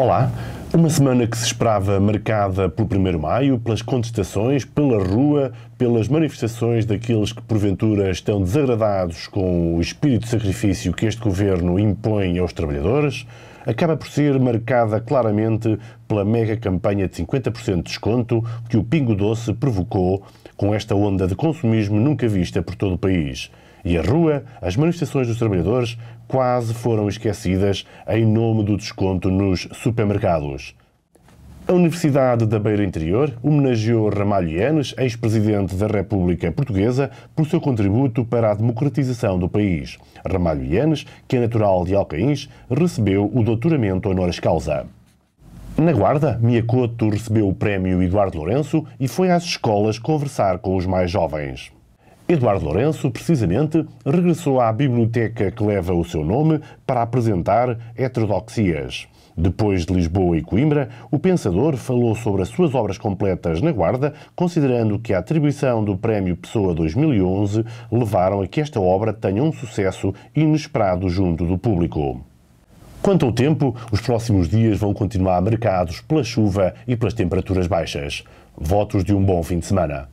Olá. Uma semana que se esperava marcada pelo 1 Maio, pelas contestações, pela rua, pelas manifestações daqueles que porventura estão desagradados com o espírito de sacrifício que este governo impõe aos trabalhadores, acaba por ser marcada claramente pela mega campanha de 50% de desconto que o Pingo Doce provocou com esta onda de consumismo nunca vista por todo o país. E a rua, as manifestações dos trabalhadores quase foram esquecidas em nome do desconto nos supermercados. A Universidade da Beira Interior homenageou Ramalho Yanes, ex-presidente da República Portuguesa, por seu contributo para a democratização do país. Ramalho Yanes, que é natural de Alcaíns, recebeu o doutoramento honoris causa. Na Guarda, Miyakoto recebeu o prémio Eduardo Lourenço e foi às escolas conversar com os mais jovens. Eduardo Lourenço, precisamente, regressou à biblioteca que leva o seu nome para apresentar heterodoxias. Depois de Lisboa e Coimbra, o pensador falou sobre as suas obras completas na Guarda, considerando que a atribuição do Prémio Pessoa 2011 levaram a que esta obra tenha um sucesso inesperado junto do público. Quanto ao tempo, os próximos dias vão continuar marcados pela chuva e pelas temperaturas baixas. Votos de um bom fim de semana.